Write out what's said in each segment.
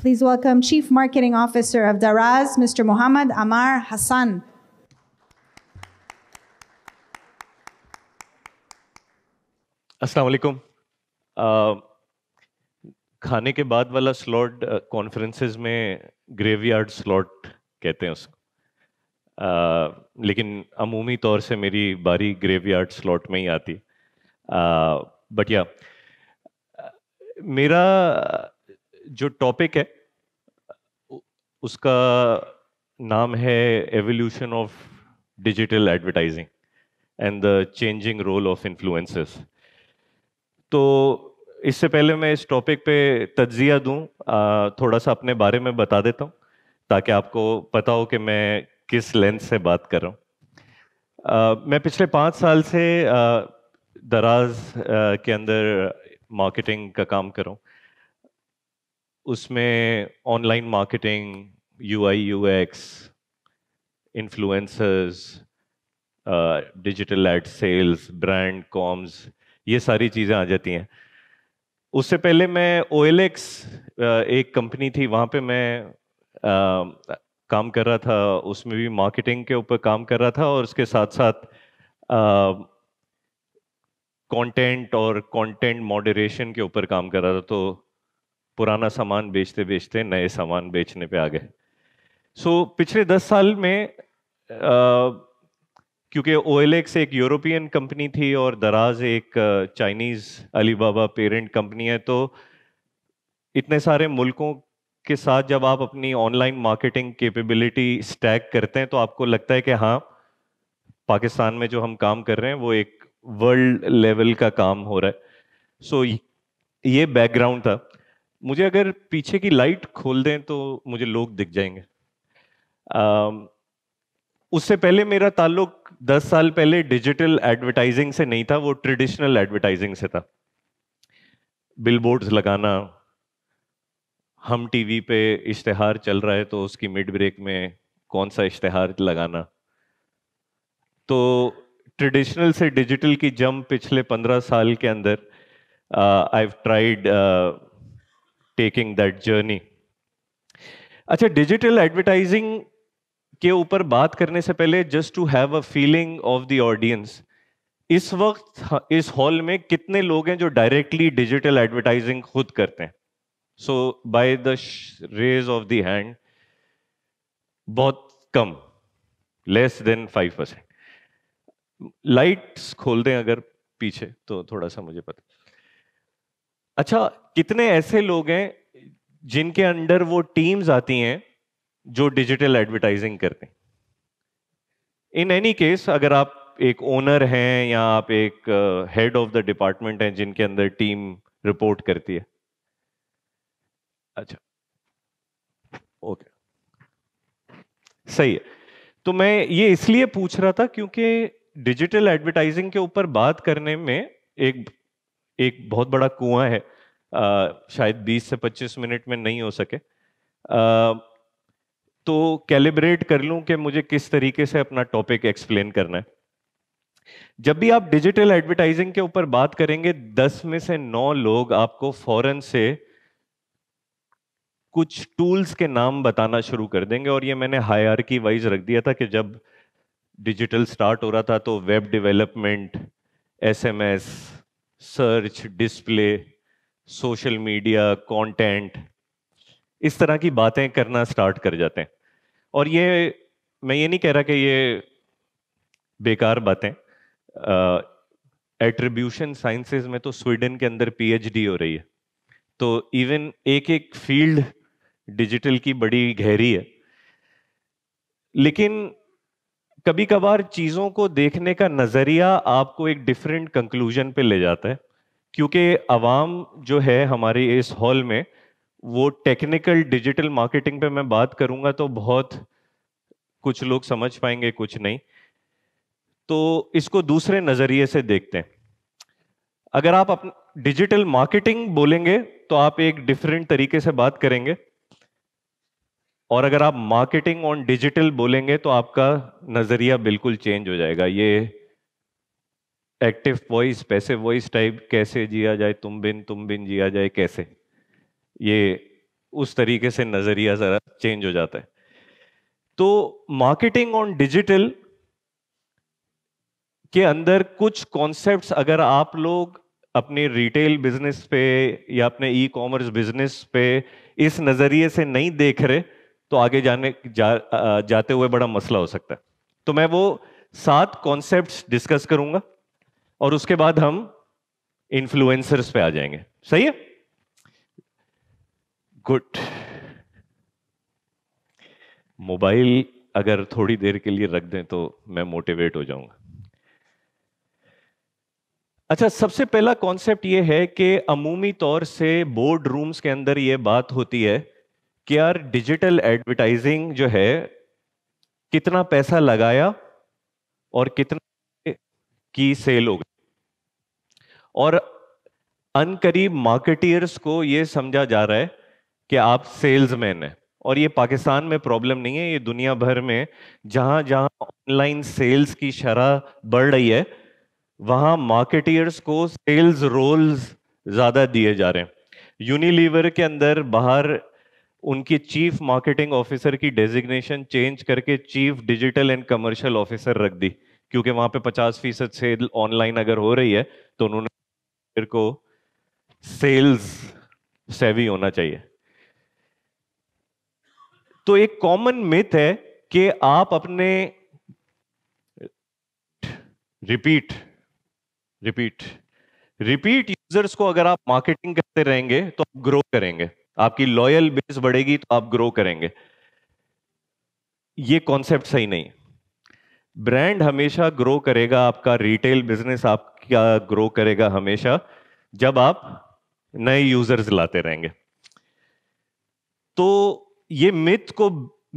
Please welcome Chief Marketing Officer of Daraz, Mr. Mohammad Amar Hassan. असलकुम uh, खाने के बाद वाला स्लॉट कॉन्फ्रेंसेस uh, में ग्रेवयार्ड स्लॉट कहते हैं उसको uh, लेकिन अमूमी तौर से मेरी बारी ग्रेवयार्ड स्लॉट में ही आती बट uh, या uh, मेरा जो टॉपिक है उसका नाम है evolution of digital advertising and the changing role of influencers तो इससे पहले मैं इस टॉपिक पे तज्जिया दूं थोड़ा सा अपने बारे में बता देता हूँ ताकि आपको पता हो कि मैं किस लेंस से बात कर रहा हूँ मैं पिछले पाँच साल से आ, दराज आ, के अंदर मार्केटिंग का काम कर रहा हूँ उसमें online marketing U I U X influencers digital ad sales brand comms ये सारी चीज़ें आ जाती हैं उससे पहले मैं ओ uh, एक कंपनी थी वहाँ पे मैं आ, uh, काम कर रहा था उसमें भी मार्केटिंग के ऊपर काम कर रहा था और उसके साथ साथ कंटेंट uh, और कंटेंट मॉडरेशन के ऊपर काम कर रहा था तो पुराना सामान बेचते बेचते नए सामान बेचने पे आ गए सो so, पिछले दस साल में आ, क्योंकि ओ एक यूरोपियन कंपनी थी और दराज एक चाइनीज़ अलीबाबा पेरेंट कंपनी है तो इतने सारे मुल्कों के साथ जब आप अपनी ऑनलाइन मार्केटिंग कैपेबिलिटी स्टैक करते हैं तो आपको लगता है कि हाँ पाकिस्तान में जो हम काम कर रहे हैं वो एक वर्ल्ड लेवल का काम हो रहा है सो so, ये बैकग्राउंड था मुझे अगर पीछे की लाइट खोल दें तो मुझे लोग दिख जाएंगे उससे पहले मेरा ताल्लुक 10 साल पहले डिजिटल एडवर्टाइजिंग से नहीं था वो ट्रेडिशनल एडवर्टाइजिंग से था बिलबोर्ड्स लगाना हम टीवी पे इश्तहार चल रहा है तो उसकी मिड ब्रेक में कौन सा इश्तहार लगाना तो ट्रेडिशनल से डिजिटल की जंप पिछले पंद्रह साल के अंदर I have tried taking that journey. अच्छा डिजिटल एडवर्टाइजिंग के ऊपर बात करने से पहले just to have a feeling of the audience. इस वक्त इस हॉल में कितने लोग हैं जो डायरेक्टली डिजिटल एडवर्टाइजिंग खुद करते हैं so by the raise of the hand बहुत कम less than five percent lights खोल दें अगर पीछे तो थोड़ा सा मुझे पता अच्छा कितने ऐसे लोग हैं जिनके अंडर वो टीम्स आती हैं जो डिजिटल एडवर्टाइजिंग करते हैं इन एनी केस अगर आप एक ओनर हैं या आप एक हेड ऑफ द डिपार्टमेंट हैं जिनके अंदर टीम रिपोर्ट करती है अच्छा ओके okay. सही है तो मैं ये इसलिए पूछ रहा था क्योंकि डिजिटल एडवर्टाइजिंग के ऊपर बात करने में एक एक बहुत बड़ा कुआं है आ, शायद 20 से 25 मिनट में नहीं हो सके आ, तो कैलिब्रेट कर लूं कि मुझे किस तरीके से अपना टॉपिक एक्सप्लेन करना है जब भी आप डिजिटल एडवर्टाइजिंग के ऊपर बात करेंगे 10 में से 9 लोग आपको फॉरन से कुछ टूल्स के नाम बताना शुरू कर देंगे और ये मैंने हायरकी वाइज रख दिया था कि जब डिजिटल स्टार्ट हो रहा था तो web development SMS search display social media content इस तरह की बातें करना स्टार्ट कर जाते हैं और ये मैं ये नहीं कह रहा कि ये बेकार बातें एट्रीब्यूशन साइंसेज में तो स्वीडन के अंदर पीएचडी हो रही है तो इवन एक एक फील्ड डिजिटल की बड़ी गहरी है लेकिन कभी कभार चीज़ों को देखने का नज़रिया आपको एक डिफरेंट कंक्लूजन पे ले जाता है क्योंकि आवाम जो है हमारे इस हॉल में वो टेक्निकल डिजिटल मार्केटिंग पे मैं बात करूंगा तो बहुत कुछ लोग समझ पाएंगे कुछ नहीं तो इसको दूसरे नज़रिए से देखते हैं अगर आप अपने डिजिटल मार्केटिंग बोलेंगे तो आप एक डिफरेंट तरीके से बात करेंगे और अगर आप मार्केटिंग ऑन डिजिटल बोलेंगे तो आपका नज़रिया बिल्कुल चेंज हो जाएगा ये active voice passive voice type कैसे जिया जाए तुम बिन तुम बिन जिया जाए कैसे ये उस तरीके से नज़रिया ज़रा चेंज हो जाता है तो मार्केटिंग ऑन डिजिटल के अंदर कुछ कॉन्सेप्ट अगर आप लोग अपने रिटेल बिजनेस पे या अपने ई कॉमर्स बिजनेस पे इस नज़रिए से नहीं देख रहे तो आगे जाने जा, जाते हुए बड़ा मसला हो सकता है तो मैं वो सात कॉन्सेप्ट्स डिस्कस करूंगा और उसके बाद हम इन्फ्लुएंसर्स पे आ जाएंगे सही है गुड मोबाइल अगर थोड़ी देर के लिए रख दें तो मैं मोटिवेट हो जाऊंगा अच्छा सबसे पहला कॉन्सेप्ट ये है कि अमूमी तौर से बोर्ड रूम्स के अंदर ये बात होती है कि यार डिजिटल एडवर्टाइजिंग जो है कितना पैसा लगाया और कितना की सेल हो गई और अनकरीब मार्केटियर्स को ये समझा जा रहा है कि आप सेल्समैन हैं और ये पाकिस्तान में प्रॉब्लम नहीं है ये दुनिया भर में जहां जहां ऑनलाइन सेल्स की शरह बढ़ रही है वहां मार्केटियर्स को सेल्स रोल्स ज़्यादा दिए जा रहे हैं यूनिलीवर के अंदर बाहर उनकी चीफ मार्केटिंग ऑफिसर की डेजिग्नेशन चेंज करके chief digital and commercial officer रख दी क्योंकि वहां पे पचास फीसद सेल ऑनलाइन अगर हो रही है तो उन्होंने को सेल्स सेवी होना चाहिए तो एक कॉमन मिथ है कि आप अपने रिपीट रिपीट रिपीट यूजर्स को अगर आप मार्केटिंग करते रहेंगे तो आप ग्रो करेंगे आपकी लॉयल बेस बढ़ेगी तो आप ग्रो करेंगे ये कॉन्सेप्ट सही नहीं ब्रांड हमेशा ग्रो करेगा आपका रिटेल बिजनेस आपका ग्रो करेगा हमेशा जब आप नए यूजर्स लाते रहेंगे तो ये मिथ को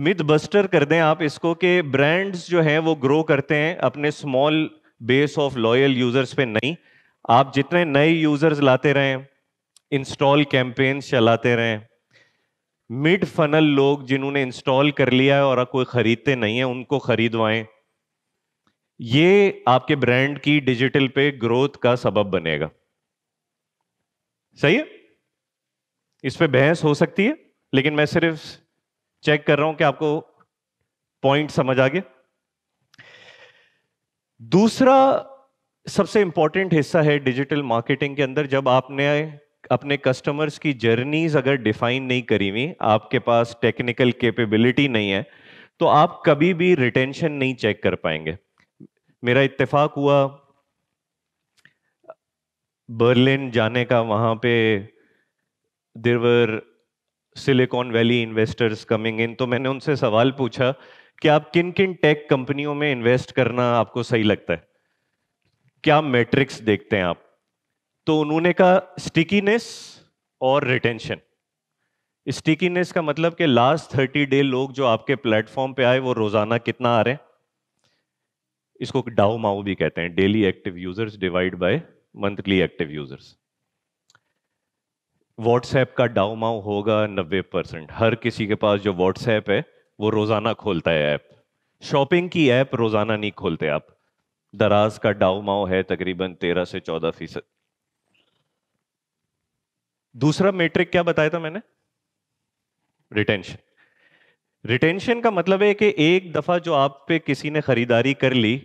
मिथ बस्टर कर दें आप इसको कि ब्रांड्स जो हैं वो ग्रो करते हैं अपने small base of loyal users पे नहीं आप जितने नए यूजर्स लाते रहें इंस्टॉल कैंपेन चलाते रहें मिड फनल लोग जिन्होंने इंस्टॉल कर लिया है और कोई खरीदते नहीं है उनको खरीदवाएं ये आपके ब्रांड की डिजिटल पे ग्रोथ का सबब बनेगा सही है इस पे बहस हो सकती है लेकिन मैं सिर्फ चेक कर रहा हूं कि आपको पॉइंट समझ आ गया दूसरा सबसे इंपॉर्टेंट हिस्सा है डिजिटल मार्केटिंग के अंदर जब आपने अपने कस्टमर्स की जर्नीज अगर डिफाइन नहीं करी हुई आपके पास टेक्निकल कैपेबिलिटी नहीं है तो आप कभी भी रिटेंशन नहीं चेक कर पाएंगे मेरा इत्तेफाक हुआ बर्लिन जाने का वहां पे they were Silicon Valley investors coming in तो मैंने उनसे सवाल पूछा कि आप किन किन टेक कंपनियों में इन्वेस्ट करना आपको सही लगता है क्या मेट्रिक्स देखते हैं आप तो उन्होंने कहा स्टिकीनेस और रिटेंशन स्टिकीनेस का मतलब कि लास्ट थर्टी डे लोग जो आपके प्लेटफॉर्म पे आए वो रोजाना कितना आ रहे हैं इसको डाउ माओ भी कहते हैं daily active users divide by monthly active users WhatsApp का डाउ माओ होगा नब्बे परसेंट हर किसी के पास जो व्हाट्सएप है वो रोजाना खोलता है ऐप शॉपिंग की ऐप रोजाना नहीं खोलते आप दराज का डाउ माओ है तकरीबन तेरह से चौदह फीसद दूसरा मेट्रिक क्या बताया था मैंने रिटेंशन रिटेंशन का मतलब है कि एक दफा जो आप पे किसी ने खरीदारी कर ली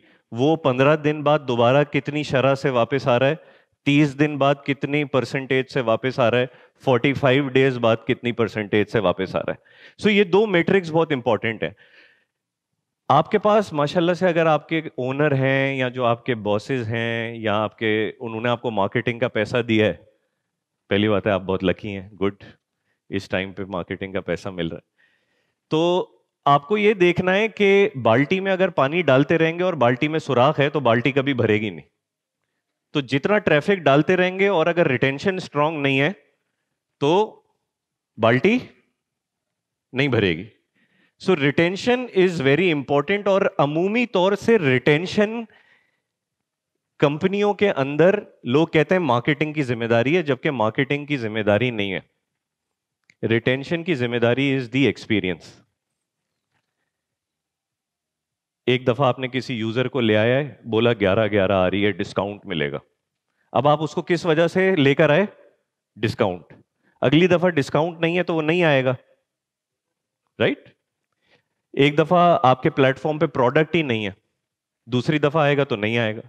वो पंद्रह दिन बाद दोबारा कितनी शरह से वापस आ रहा है तीस दिन बाद कितनी परसेंटेज से वापस आ रहा है फोर्टी फाइव डेज बाद कितनी परसेंटेज से वापस आ रहा है सो so ये दो मेट्रिक्स बहुत इंपॉर्टेंट है आपके पास माशाल्लाह से अगर आपके ओनर हैं या जो आपके बॉसेस हैं या आपके उन्होंने आपको मार्केटिंग का पैसा दिया है पहली बात है आप बहुत लकी हैं गुड इस टाइम पे मार्केटिंग का पैसा मिल रहा है तो आपको ये देखना है कि बाल्टी में अगर पानी डालते रहेंगे और बाल्टी में सुराख है तो बाल्टी कभी भरेगी नहीं तो जितना ट्रैफिक डालते रहेंगे और अगर रिटेंशन स्ट्रांग नहीं है तो बाल्टी नहीं भरेगी so retention is very important और अमूमी तौर से रिटेंशन कंपनियों के अंदर लोग कहते हैं मार्केटिंग की जिम्मेदारी है जबकि मार्केटिंग की जिम्मेदारी नहीं है रिटेंशन की जिम्मेदारी इज दी एक्सपीरियंस एक दफा आपने किसी यूजर को ले आया है बोला ग्यारह ग्यारह आ रही है डिस्काउंट मिलेगा अब आप उसको किस वजह से लेकर आए डिस्काउंट अगली दफा डिस्काउंट नहीं है तो वो नहीं आएगा राइट right? एक दफा आपके प्लेटफॉर्म पे प्रोडक्ट ही नहीं है दूसरी दफा आएगा तो नहीं आएगा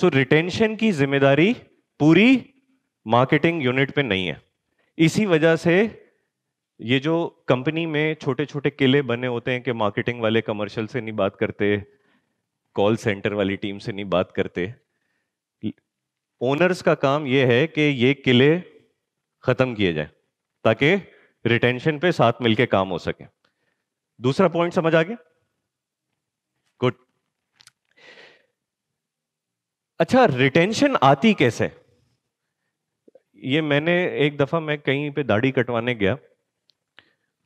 सो रिटेंशन की जिम्मेदारी पूरी मार्केटिंग यूनिट पे नहीं है इसी वजह से ये जो कंपनी में छोटे छोटे किले बने होते हैं कि मार्केटिंग वाले कमर्शियल से नहीं बात करते कॉल सेंटर वाली टीम से नहीं बात करते ओनर्स का काम यह है कि ये किले ख़त्म किए जाए ताकि रिटेंशन पे साथ मिलके काम हो सके दूसरा पॉइंट समझ आ गया अच्छा रिटेंशन आती कैसे ये मैंने एक दफ़ा मैं कहीं पे दाढ़ी कटवाने गया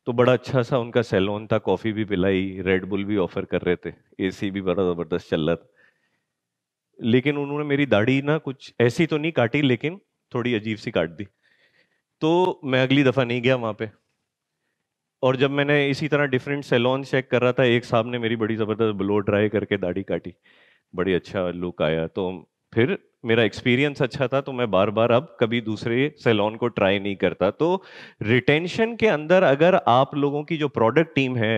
तो बड़ा अच्छा सा उनका सैलून था कॉफ़ी भी पिलाई रेड बुल भी ऑफ़र कर रहे थे एसी भी बड़ा ज़बरदस्त चल रहा था लेकिन उन्होंने मेरी दाढ़ी ना कुछ ऐसी तो नहीं काटी लेकिन थोड़ी अजीब सी काट दी तो मैं अगली दफ़ा नहीं गया वहां पे और जब मैंने इसी तरह डिफरेंट सैलून चेक कर रहा था एक साहब ने मेरी बड़ी ज़बरदस्त ब्लो ड्राई करके दाढ़ी काटी बड़ी अच्छा लुक आया तो फिर मेरा एक्सपीरियंस अच्छा था तो मैं बार बार अब कभी दूसरे सैलॉन को ट्राई नहीं करता तो रिटेंशन के अंदर अगर आप लोगों की जो प्रोडक्ट टीम है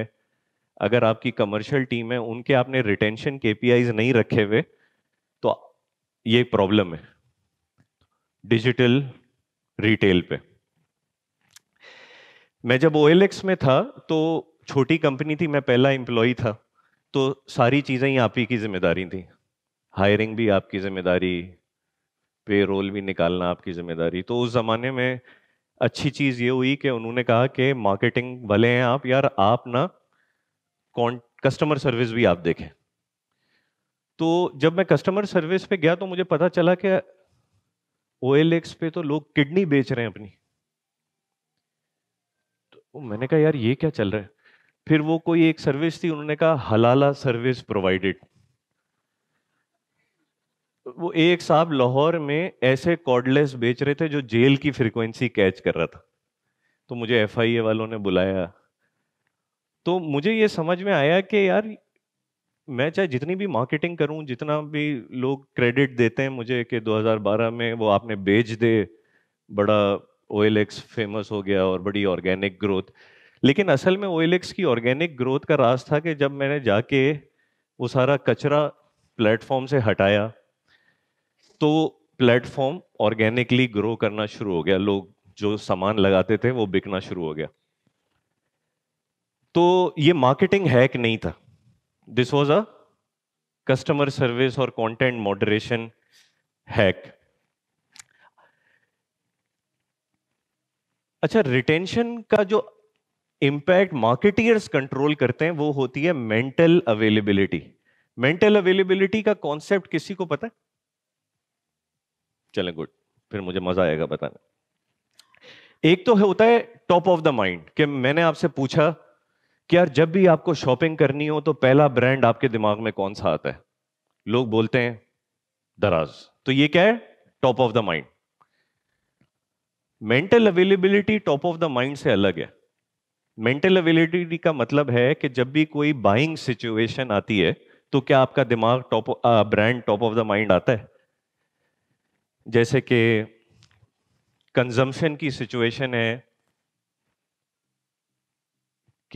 अगर आपकी कमर्शियल टीम है उनके आपने रिटेंशन केपीआईज नहीं रखे हुए तो ये प्रॉब्लम है डिजिटल रिटेल पे मैं जब ओ में था तो छोटी कंपनी थी मैं पहला एम्प्लॉय था तो सारी चीज़ें ही आप ही की जिम्मेदारी थी हायरिंग भी आपकी जिम्मेदारी पे रोल भी निकालना आपकी जिम्मेदारी तो उस ज़माने में अच्छी चीज़ ये हुई कि उन्होंने कहा कि मार्केटिंग भले हैं आप यार आप ना कौन कस्टमर सर्विस भी आप देखें तो जब मैं कस्टमर सर्विस पे गया तो मुझे पता चला कि ओ पे तो लोग किडनी बेच रहे हैं अपनी तो मैंने कहा यार ये क्या चल रहा है फिर वो कोई एक सर्विस थी उन्होंने कहा हलाला सर्विस प्रोवाइडेड वो एक साहब लाहौर में ऐसे कॉर्डलेस बेच रहे थे जो जेल की फ्रिक्वेंसी कैच कर रहा था तो मुझे एफ वालों ने बुलाया तो मुझे ये समझ में आया कि यार मैं चाहे जितनी भी मार्केटिंग करूं जितना भी लोग क्रेडिट देते हैं मुझे कि 2012 में वो आपने बेच दे बड़ा ओ फेमस हो गया और बड़ी ऑर्गेनिक ग्रोथ लेकिन असल में ओएलएक्स की ऑर्गेनिक ग्रोथ का राज था कि जब मैंने जाके वो सारा कचरा प्लेटफॉर्म से हटाया तो प्लेटफॉर्म ऑर्गेनिकली ग्रो करना शुरू हो गया लोग जो सामान लगाते थे वो बिकना शुरू हो गया तो ये मार्केटिंग हैक नहीं था this was a customer service और कंटेंट मॉडरेशन हैक अच्छा रिटेंशन का जो इम्पैक्ट मार्केटियर्स कंट्रोल करते हैं वो होती है मेंटल अवेलेबिलिटी मेंटल अवेलेबिलिटी का कॉन्सेप्ट किसी को पता है गुड फिर मुझे मजा आएगा बताने एक तो होता है टॉप ऑफ द माइंड कि मैंने आपसे पूछा कि यार जब भी आपको शॉपिंग करनी हो तो पहला ब्रांड आपके दिमाग में कौन सा आता है लोग बोलते हैं दराज तो ये क्या है top of the mind mental availability top of the mind से अलग है मेंटल अवेलेबिलिटी का मतलब है कि जब भी कोई बाइंग सिचुएशन आती है तो क्या आपका दिमाग top brand top of the mind आता है जैसे कि कंजम्पशन की सिचुएशन है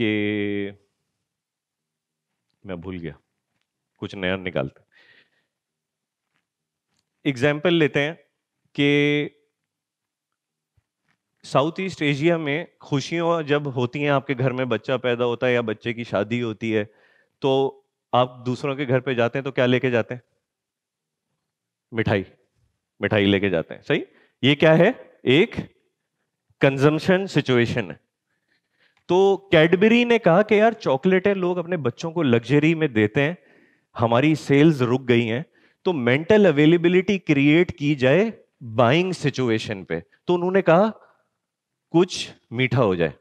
कि मैं भूल गया कुछ नया निकालते एग्जाम्पल लेते हैं कि साउथ ईस्ट एशिया में खुशियाँ जब होती हैं आपके घर में बच्चा पैदा होता है या बच्चे की शादी होती है तो आप दूसरों के घर पे जाते हैं तो क्या लेके जाते हैं मिठाई मिठाई लेके जाते हैं सही ये क्या है एक कंजम्पशन सिचुएशन है तो कैडबरी ने कहा कि यार चॉकलेटें लोग अपने बच्चों को लग्जरी में देते हैं हमारी सेल्स रुक गई हैं तो मेंटल अवेलेबिलिटी क्रिएट की जाए बाइंग सिचुएशन पे तो उन्होंने कहा कुछ मीठा हो जाए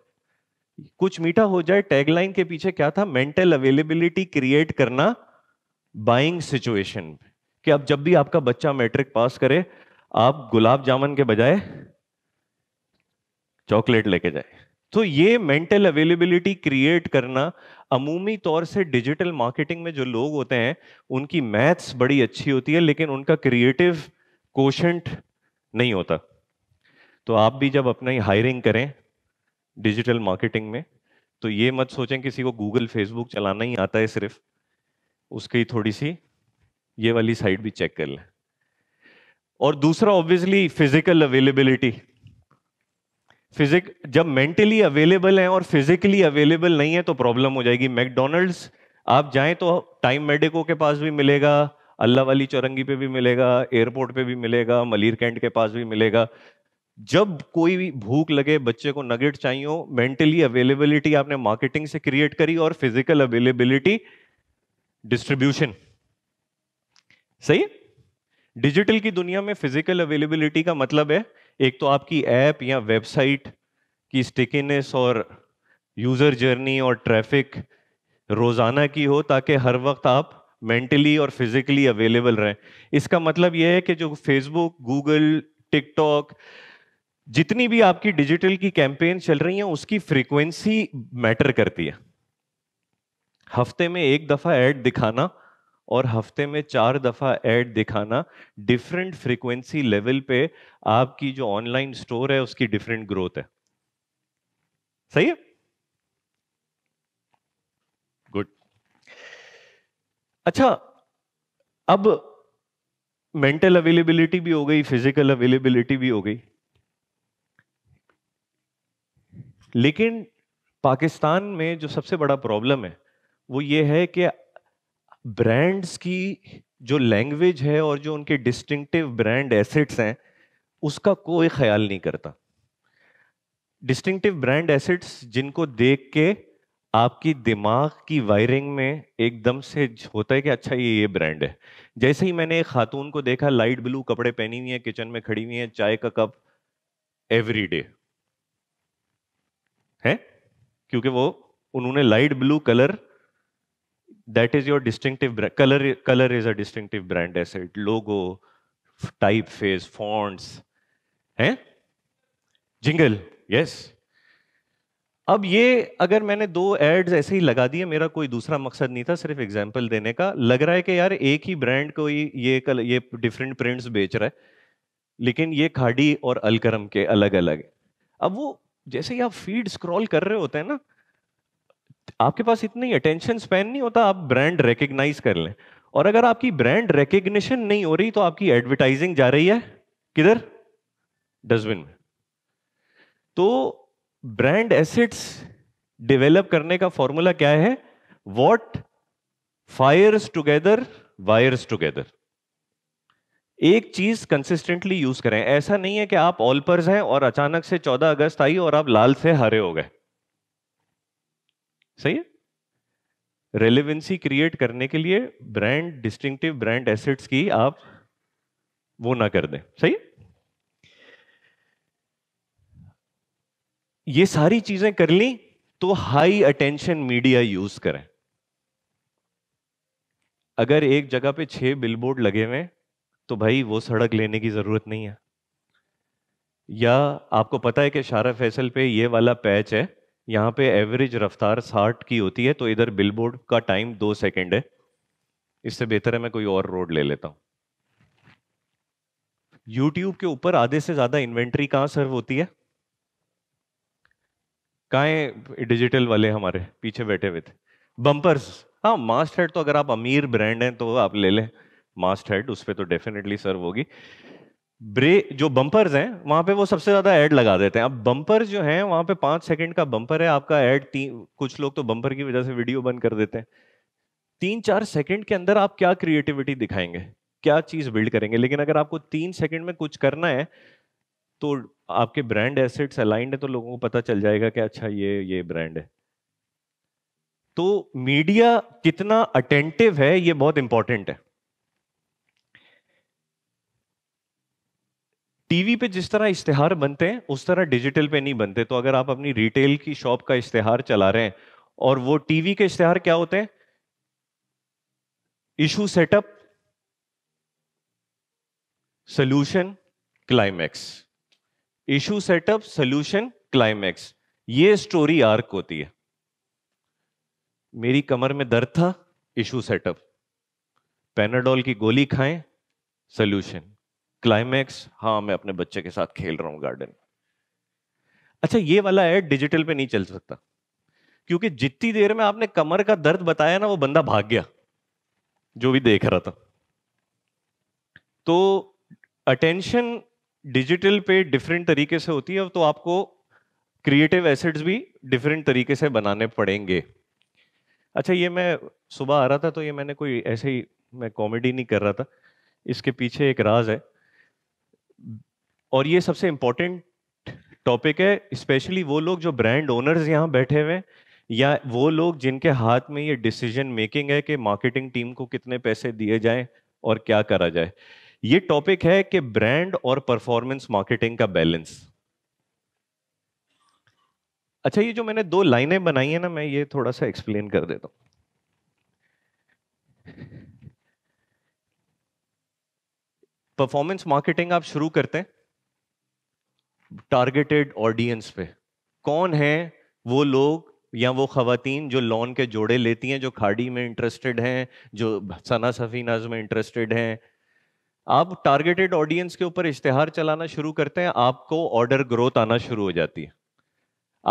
कुछ मीठा हो जाए टैगलाइन के पीछे क्या था मेंटल अवेलेबिलिटी क्रिएट करना बाइंग सिचुएशन कि अब जब भी आपका बच्चा मैट्रिक पास करे आप गुलाब जामुन के बजाय चॉकलेट लेके जाए तो ये मेंटल अवेलेबिलिटी क्रिएट करना अमूमी तौर से डिजिटल मार्केटिंग में जो लोग होते हैं उनकी मैथ्स बड़ी अच्छी होती है लेकिन उनका क्रिएटिव कोशंट नहीं होता तो आप भी जब अपना ही हायरिंग करें डिजिटल मार्केटिंग में तो ये मत सोचें किसी को गूगल फेसबुक चलाना ही आता है सिर्फ उसकी थोड़ी सी ये वाली साइड भी चेक कर लें और दूसरा ऑब्वियसली फिजिकल अवेलेबिलिटी फिजिक जब मेंटली अवेलेबल हैं और फिजिकली अवेलेबल नहीं है तो प्रॉब्लम हो जाएगी मैकडोनल्ड्स आप जाएं तो टाइम मेडिको के पास भी मिलेगा अल्लाह वाली चौरंगी पे भी मिलेगा एयरपोर्ट पे भी मिलेगा मलीर कैंट के पास भी मिलेगा जब कोई भूख लगे बच्चे को नगेट चाहिए हो मेंटली अवेलेबिलिटी आपने मार्केटिंग से क्रिएट करी और फिजिकल अवेलेबिलिटी डिस्ट्रीब्यूशन सही डिजिटल की दुनिया में फिजिकल अवेलेबिलिटी का मतलब है एक तो आपकी ऐप या वेबसाइट की स्टिकीनेस और यूजर जर्नी और ट्रैफिक रोजाना की हो ताकि हर वक्त आप मेंटली और फिजिकली अवेलेबल रहें इसका मतलब यह है कि जो फेसबुक गूगल टिकटॉक जितनी भी आपकी डिजिटल की कैंपेन चल रही है उसकी फ्रीक्वेंसी मैटर करती है हफ्ते में एक दफा ऐड दिखाना और हफ्ते में चार दफा ऐड दिखाना डिफरेंट फ्रीक्वेंसी लेवल पे आपकी जो ऑनलाइन स्टोर है उसकी डिफरेंट ग्रोथ है सही है गुड अच्छा अब मेंटल अवेलेबिलिटी भी हो गई फिजिकल अवेलेबिलिटी भी हो गई लेकिन पाकिस्तान में जो सबसे बड़ा प्रॉब्लम है वो ये है कि ब्रांड्स की जो लैंग्वेज है और जो उनके डिस्टिंक्टिव ब्रांड एसेट्स हैं उसका कोई ख्याल नहीं करता डिस्टिंक्टिव ब्रांड एसेट्स जिनको देख के आपकी दिमाग की वायरिंग में एकदम से होता है कि अच्छा ये ये ब्रांड है जैसे ही मैंने एक खातून को देखा लाइट ब्लू कपड़े पहनी हुई है किचन में खड़ी हुई है चाय का कप एवरी डे है क्योंकि वो उन्होंने light blue colour that is your distinctive colour colour is a distinctive brand asset logo typeface fonts है जिंगल यस अब ये अगर मैंने दो एड्स ऐसे ही लगा दिए मेरा कोई दूसरा मकसद नहीं था सिर्फ एग्जांपल देने का लग रहा है कि यार एक ही ब्रांड कोई ये कल ये डिफरेंट प्रिंट्स बेच रहा है लेकिन ये खाड़ी और अलकरम के अलग अलग है अब वो जैसे ही आप फीड स्क्रॉल कर रहे होते हैं ना आपके पास इतनी अटेंशन स्पेन नहीं होता आप ब्रांड रिकग्नाइज कर लें और अगर आपकी ब्रांड रिकग्निशन नहीं हो रही तो आपकी एडवर्टाइजिंग जा रही है किधर डस्टबिन में तो ब्रांड एसेट्स डेवलप करने का फॉर्मूला क्या है what fires together wires together एक चीज कंसिस्टेंटली यूज करें ऐसा नहीं है कि आप ऑलपर्स हैं और अचानक से 14 अगस्त आई और आप लाल से हरे हो गए सही है रेलिवेंसी क्रिएट करने के लिए ब्रांड डिस्टिंक्टिव ब्रांड एसेट्स की आप वो ना कर दें सही है ये सारी चीजें कर ली तो हाई अटेंशन मीडिया यूज करें अगर एक जगह पे छह बिलबोर्ड लगे हुए हैं तो भाई वो सड़क लेने की ज़रूरत नहीं है या आपको पता है कि शारा फैसल पे ये वाला पैच है यहाँ पे एवरेज रफ्तार साठ की होती है तो इधर बिलबोर्ड का टाइम दो सेकेंड है इससे बेहतर है मैं कोई और रोड ले लेता हूँ यूट्यूब के ऊपर आधे से ज़्यादा इन्वेंट्री कहाँ सर्व होती है कहा डिजिटल वाले हमारे पीछे बैठे हुए थे बम्पर्स हाँ मास्ट हेड तो अगर आप अमीर ब्रांड हैं तो आप ले लें मास्ट हेड उस पर तो डेफिनेटली सर्व होगी ब्रे जो बम्पर्स हैं वहां पे वो सबसे ज्यादा एड लगा देते हैं अब बम्पर जो है वहां पे पांच सेकंड का बम्पर है आपका एड तीन कुछ लोग तो बम्पर की वजह से वीडियो बंद कर देते हैं तीन चार सेकंड के अंदर आप क्या क्रिएटिविटी दिखाएंगे क्या चीज बिल्ड करेंगे लेकिन अगर आपको तीन सेकंड में कुछ करना है तो आपके ब्रांड एसेट्स अलाइंड है तो लोगों को पता चल जाएगा कि अच्छा ये ये ब्रांड है तो मीडिया कितना अटेंटिव है ये बहुत इंपॉर्टेंट है टीवी पे जिस तरह इश्तहार बनते हैं उस तरह डिजिटल पे नहीं बनते तो अगर आप अपनी रिटेल की शॉप का इश्तहार चला रहे हैं और वो टीवी के इश्तहार क्या होते हैं issue setup solution climax issue setup solution climax ये स्टोरी आर्क होती है मेरी कमर में दर्द था इशू सेटअप पेनाडोल की गोली खाएं सोल्यूशन क्लाइमैक्स हाँ मैं अपने बच्चे के साथ खेल रहा हूँ गार्डन अच्छा ये वाला एड डिजिटल पे नहीं चल सकता क्योंकि जितनी देर में आपने कमर का दर्द बताया ना वो बंदा भाग गया जो भी देख रहा था तो अटेंशन डिजिटल पे डिफरेंट तरीके से होती है तो आपको क्रिएटिव एसेट्स भी डिफरेंट तरीके से बनाने पड़ेंगे अच्छा ये मैं सुबह आ रहा था तो ये मैंने कोई ऐसे ही मैं कॉमेडी नहीं कर रहा था इसके पीछे एक राज है और ये सबसे इम्पोर्टेंट टॉपिक है स्पेशली वो लोग जो ब्रांड ओनर्स यहाँ बैठे हुए हैं या वो लोग जिनके हाथ में ये डिसीजन मेकिंग है कि मार्केटिंग टीम को कितने पैसे दिए जाए और क्या करा जाए ये टॉपिक है कि ब्रांड और परफॉर्मेंस मार्केटिंग का बैलेंस अच्छा ये जो मैंने दो लाइनें बनाई है ना मैं ये थोड़ा सा एक्सप्लेन कर देता हूं परफॉर्मेंस मार्केटिंग आप शुरू करते हैं टारगेटेड ऑडियंस पे कौन है वो लोग या वो खातन जो लोन के जोड़े लेती हैं जो खाड़ी में इंटरेस्टेड हैं जो सना सफीनाज में इंटरेस्टेड हैं आप टारगेटेड ऑडियंस के ऊपर इश्तहार चलाना शुरू करते हैं आपको ऑर्डर ग्रोथ आना शुरू हो जाती है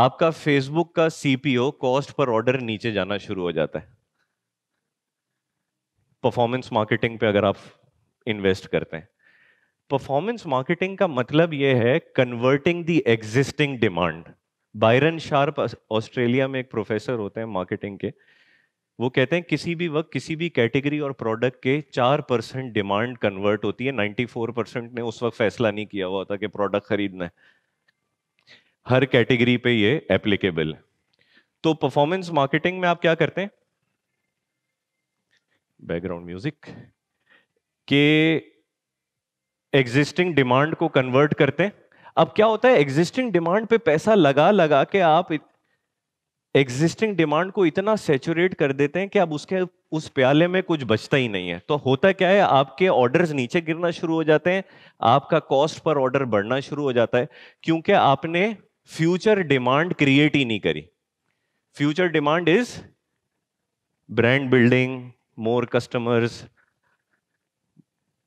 आपका फेसबुक का सीपीओ कॉस्ट पर ऑर्डर नीचे जाना शुरू हो जाता है परफॉर्मेंस मार्केटिंग पे अगर आप इन्वेस्ट करते हैं परफॉर्मेंस मार्केटिंग का मतलब यह है converting the existing demand Byron Sharp Australia में एक प्रोफेसर होते हैं मार्केटिंग के वो कहते हैं किसी भी वक्त किसी भी कैटेगरी और प्रोडक्ट के चार परसेंट डिमांड कन्वर्ट होती है नाइन्टी फोर परसेंट ने उस वक्त फैसला नहीं किया हुआ था कि प्रोडक्ट खरीदना है हर कैटेगरी पे ये एप्लीकेबल है तो परफॉर्मेंस मार्केटिंग में आप क्या करते हैं बैकग्राउंड म्यूजिक के एग्जिस्टिंग डिमांड को कन्वर्ट करते हैं अब क्या होता है एग्जिस्टिंग डिमांड पे पैसा लगा लगा के आप एग्जिस्टिंग डिमांड को इतना सेचुरेट कर देते हैं कि अब उसके उस प्याले में कुछ बचता ही नहीं है तो होता क्या है आपके ऑर्डर्स नीचे गिरना शुरू हो जाते हैं आपका कॉस्ट पर ऑर्डर बढ़ना शुरू हो जाता है क्योंकि आपने फ्यूचर डिमांड क्रिएट ही नहीं करी future demand is brand building more customers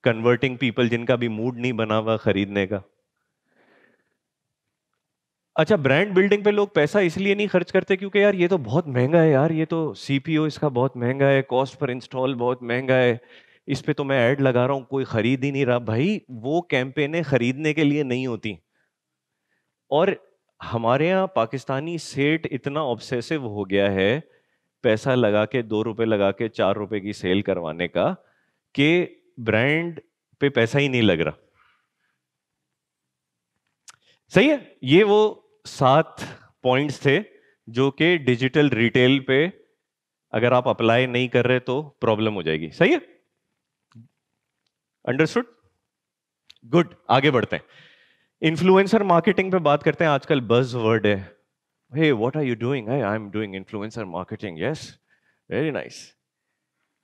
converting people जिनका भी मूड नहीं बना हुआ खरीदने का अच्छा ब्रांड बिल्डिंग पे लोग पैसा इसलिए नहीं खर्च करते क्योंकि यार ये तो बहुत महंगा है यार ये तो सीपीओ इसका बहुत महंगा है कॉस्ट पर इंस्टॉल बहुत महंगा है इस पे तो मैं ऐड लगा रहा हूं कोई खरीद ही नहीं रहा भाई वो कैंपेने खरीदने के लिए नहीं होती और हमारे यहाँ पाकिस्तानी सेठ इतना ऑब्सेसिव हो गया है पैसा लगा के दो रुपए लगा के चार रुपए की सेल करवाने का कि ब्रांड पे पैसा ही नहीं लग रहा सही है ये वो सात पॉइंट्स थे जो कि डिजिटल रिटेल पे अगर आप अप्लाई नहीं कर रहे तो प्रॉब्लम हो जाएगी सही है अंडरस्टूड गुड आगे बढ़ते हैं इन्फ्लुएंसर मार्केटिंग पे बात करते हैं आजकल बज वर्ड है hey what are you doing I am doing influencer marketing yes very nice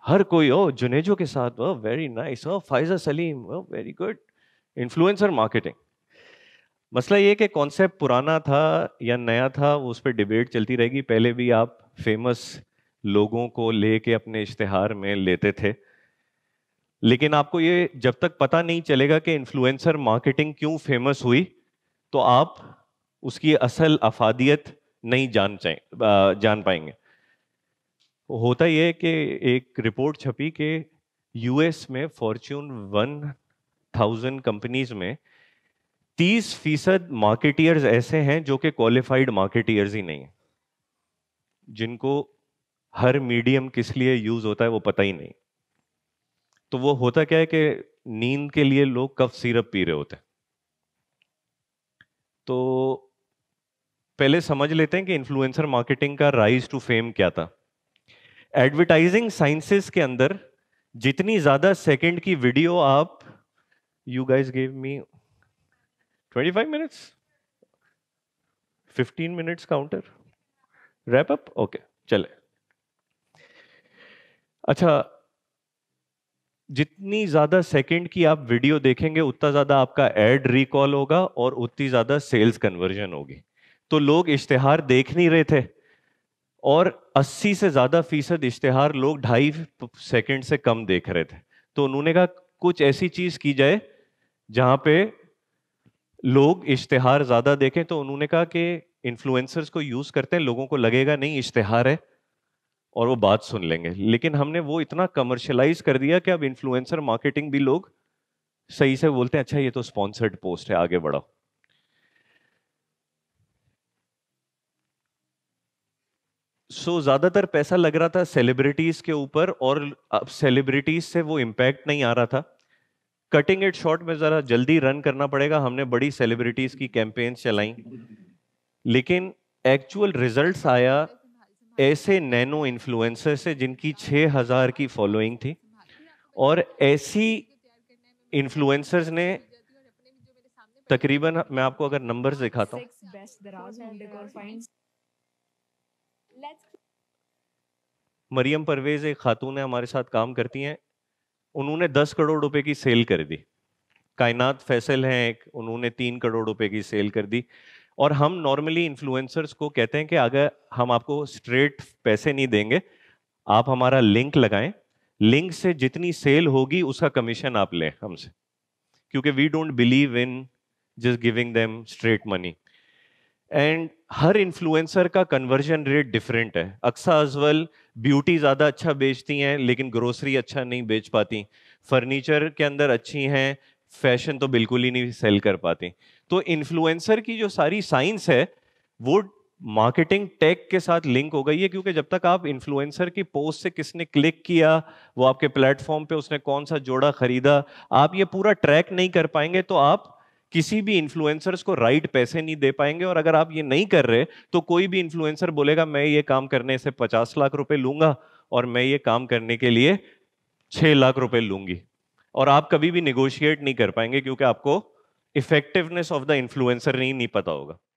हर कोई ओ जुनेजो के साथ oh very nice oh Faiza Saleem oh very good influencer marketing मसला ये कि कॉन्सेप्ट पुराना था या नया था वो उस पर डिबेट चलती रहेगी पहले भी आप फेमस लोगों को लेके अपने इश्तहार में लेते थे लेकिन आपको ये जब तक पता नहीं चलेगा कि इन्फ्लुएंसर मार्केटिंग क्यों फेमस हुई तो आप उसकी असल अफादियत नहीं जान जान पाएंगे होता ये है कि एक रिपोर्ट छपी कि यूएस में फॉर्च्यून वन थाउजेंड कंपनीज में तीस फीसद मार्केटियर्स ऐसे हैं जो कि क्वालिफाइड मार्केटियर्स ही नहीं हैं जिनको हर मीडियम किस लिए यूज होता है वो पता ही नहीं तो वो होता क्या है कि नींद के लिए लोग कफ सिरप पी रहे होते हैं तो पहले समझ लेते हैं कि इन्फ्लुएंसर मार्केटिंग का राइज टू फेम क्या था एडवर्टाइजिंग साइंसेस के अंदर जितनी ज़्यादा सेकंड की वीडियो आप you guys gave me 25 minutes 15 minutes counter wrap up okay चले अच्छा जितनी ज़्यादा सेकंड की आप वीडियो देखेंगे उतना ज़्यादा आपका एड रिकॉल होगा और उतनी ज़्यादा सेल्स कन्वर्जन होगी तो लोग इश्तेहार देख नहीं रहे थे और 80 से ज़्यादा फीसद इश्तहार लोग ढाई सेकंड से कम देख रहे थे तो उन्होंने कहा कुछ ऐसी चीज़ की जाए जहाँ पे लोग इश्तहार ज़्यादा देखें तो उन्होंने कहा कि इन्फ्लुएंसर्स को यूज़ करते हैं लोगों को लगेगा नहीं इश्तहार है और वो बात सुन लेंगे लेकिन हमने वो इतना कमर्शलाइज कर दिया कि अब इन्फ्लुएंसर मार्केटिंग भी लोग सही से बोलते हैं अच्छा ये तो स्पॉन्सर्ड पोस्ट है आगे बढ़ाओ सो so, ज़्यादातर पैसा लग रहा था सेलिब्रिटीज़ के ऊपर और अब सेलिब्रिटीज़ से वो इम्पैक्ट नहीं आ रहा था कटिंग इट शॉर्ट में ज़रा जल्दी रन करना पड़ेगा हमने बड़ी सेलिब्रिटीज़ की कैंपेन्स चलाई लेकिन एक्चुअल रिजल्ट आया ऐसे नैनो इन्फ्लुएंसर से जिनकी हजार की फॉलोइंग थी और ऐसी इन्फ्लुएंसर्स ने तकरीबन मैं आपको अगर नंबर्स दिखाता हूँ मरियम परवेज एक खातून है हमारे साथ काम करती हैं उन्होंने दस करोड़ रुपए की सेल कर दी कायनात फैसल हैं एक उन्होंने तीन करोड़ रुपए की सेल कर दी और हम नॉर्मली इन्फ्लुएंसर्स को कहते हैं कि अगर हम आपको स्ट्रेट पैसे नहीं देंगे आप हमारा लिंक लगाएं लिंक से जितनी सेल होगी उसका कमीशन आप लें हमसे क्योंकि we don't believe in just giving them straight money and हर इन्फ्लुएंसर का कन्वर्जन रेट डिफरेंट है अक्सा अजवल ब्यूटी ज़्यादा अच्छा बेचती हैं लेकिन ग्रोसरी अच्छा नहीं बेच पाती फर्नीचर के अंदर अच्छी हैं फैशन तो बिल्कुल ही नहीं सेल कर पाती तो इन्फ्लुएंसर की जो सारी साइंस है वो मार्केटिंग टेक के साथ लिंक हो गई है क्योंकि जब तक आप इन्फ्लुएंसर की पोस्ट से किसने क्लिक किया वो आपके प्लेटफॉर्म पे उसने कौन सा जोड़ा खरीदा आप ये पूरा ट्रैक नहीं कर पाएंगे तो आप किसी भी इन्फ्लुएंसर्स को राइट पैसे नहीं दे पाएंगे और अगर आप ये नहीं कर रहे तो कोई भी इन्फ्लुएंसर बोलेगा मैं ये काम करने से पचास लाख रुपए लूंगा और मैं ये काम करने के लिए छह लाख रुपए लूंगी और आप कभी भी निगोशिएट नहीं कर पाएंगे क्योंकि आपको इफेक्टिवनेस ऑफ द इन्फ्लुएंसर नहीं पता होगा